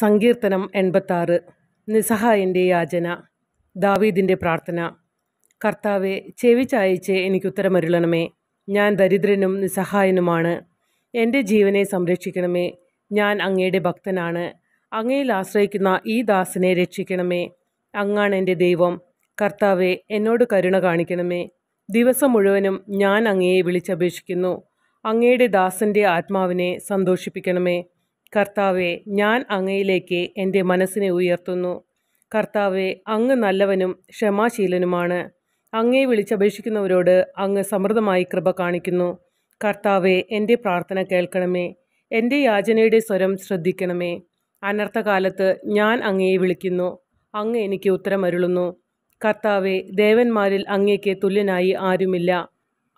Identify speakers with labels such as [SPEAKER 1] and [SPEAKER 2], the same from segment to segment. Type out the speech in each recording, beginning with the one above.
[SPEAKER 1] സങ്കീർത്തനം എൺപത്താറ് നിസ്സഹായൻ്റെ യാചന ദാവീദിൻ്റെ പ്രാർത്ഥന കർത്താവെ ചെവിച്ചായച്ച് എനിക്ക് ഉത്തരമരുളണമേ ഞാൻ ദരിദ്രനും നിസ്സഹായനുമാണ് എൻ്റെ ജീവനെ സംരക്ഷിക്കണമേ ഞാൻ അങ്ങയുടെ ഭക്തനാണ് അങ്ങയിൽ ആശ്രയിക്കുന്ന ഈ ദാസനെ രക്ഷിക്കണമേ അങ്ങാണ് എൻ്റെ ദൈവം കർത്താവെ എന്നോട് കരുണ കാണിക്കണമേ ദിവസം മുഴുവനും ഞാൻ അങ്ങയെ വിളിച്ചപേക്ഷിക്കുന്നു അങ്ങയുടെ ദാസൻ്റെ ആത്മാവിനെ സന്തോഷിപ്പിക്കണമേ കർത്താവെ ഞാൻ അങ്ങയിലേക്ക് എൻ്റെ മനസ്സിനെ ഉയർത്തുന്നു കർത്താവെ അങ്ങ് നല്ലവനും ക്ഷമാശീലനുമാണ് അങ്ങേ വിളിച്ചപേക്ഷിക്കുന്നവരോട് അങ്ങ് സമൃദ്ധമായി കൃപ കാണിക്കുന്നു കർത്താവെ എൻ്റെ പ്രാർത്ഥന കേൾക്കണമേ എൻ്റെ യാചനയുടെ സ്വരം ശ്രദ്ധിക്കണമേ അനർത്ഥകാലത്ത് ഞാൻ അങ്ങയെ വിളിക്കുന്നു അങ്ങ് എനിക്ക് ഉത്തരമരുളുന്നു കർത്താവെ ദേവന്മാരിൽ അങ്ങേക്ക് തുല്യനായി ആരുമില്ല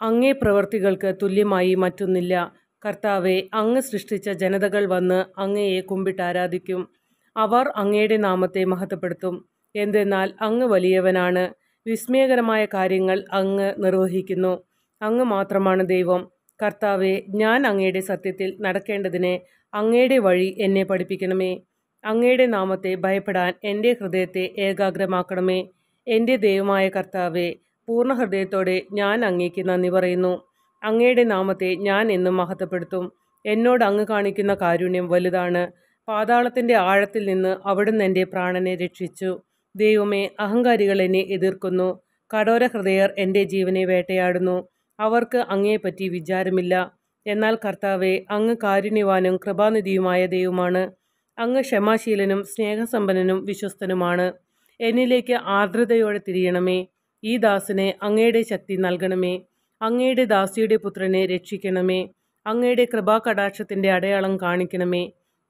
[SPEAKER 1] അങ്ങേ പ്രവർത്തികൾക്ക് തുല്യമായി മറ്റൊന്നില്ല കർത്താവെ അങ്ങ് സൃഷ്ടിച്ച ജനതകൾ വന്ന് അങ്ങയെ കുമ്പിട്ട് ആരാധിക്കും അവർ അങ്ങയുടെ നാമത്തെ മഹത്വപ്പെടുത്തും എന്തെന്നാൽ അങ്ങ് വലിയവനാണ് വിസ്മയകരമായ കാര്യങ്ങൾ അങ്ങ് നിർവഹിക്കുന്നു അങ്ങ് മാത്രമാണ് ദൈവം കർത്താവെ ഞാൻ അങ്ങയുടെ സത്യത്തിൽ നടക്കേണ്ടതിന് അങ്ങയുടെ വഴി എന്നെ പഠിപ്പിക്കണമേ അങ്ങയുടെ നാമത്തെ ഭയപ്പെടാൻ എൻ്റെ ഹൃദയത്തെ ഏകാഗ്രമാക്കണമേ എൻ്റെ ദൈവമായ കർത്താവെ പൂർണ്ണ ഹൃദയത്തോടെ ഞാൻ അങ്ങേക്ക് നന്ദി പറയുന്നു അങ്ങയുടെ നാമത്തെ ഞാൻ എന്നും മഹത്വപ്പെടുത്തും എന്നോട് അങ്ങ് കാണിക്കുന്ന കാരുണ്യം വലുതാണ് പാതാളത്തിൻ്റെ ആഴത്തിൽ നിന്ന് അവിടുന്ന് എൻ്റെ പ്രാണനെ രക്ഷിച്ചു ദൈവമേ അഹങ്കാരികൾ എന്നെ എതിർക്കുന്നു കടോര ഹൃദയർ എൻ്റെ ജീവനെ വേട്ടയാടുന്നു അവർക്ക് അങ്ങയെപ്പറ്റി വിചാരമില്ല എന്നാൽ കർത്താവെ അങ്ങ് കാരുണ്യവാനും കൃപാനിധിയുമായ ദൈവമാണ് അങ്ങ് ക്ഷമാശീലനും സ്നേഹസമ്പന്നനും വിശ്വസ്തനുമാണ് എന്നിലേക്ക് ആർദ്രതയോടെ തിരിയണമേ ഈ ദാസനെ അങ്ങയുടെ ശക്തി നൽകണമേ അങ്ങയുടെ ദാസിയുടെ പുത്രനെ രക്ഷിക്കണമേ അങ്ങയുടെ കൃപാകടാക്ഷത്തിൻ്റെ അടയാളം കാണിക്കണമേ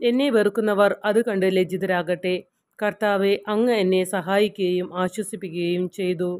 [SPEAKER 1] എന്നെ വെറുക്കുന്നവർ അത് കണ്ട് ലജ്ജിതരാകട്ടെ കർത്താവെ അങ്ങ് എന്നെ സഹായിക്കുകയും ആശ്വസിപ്പിക്കുകയും ചെയ്തു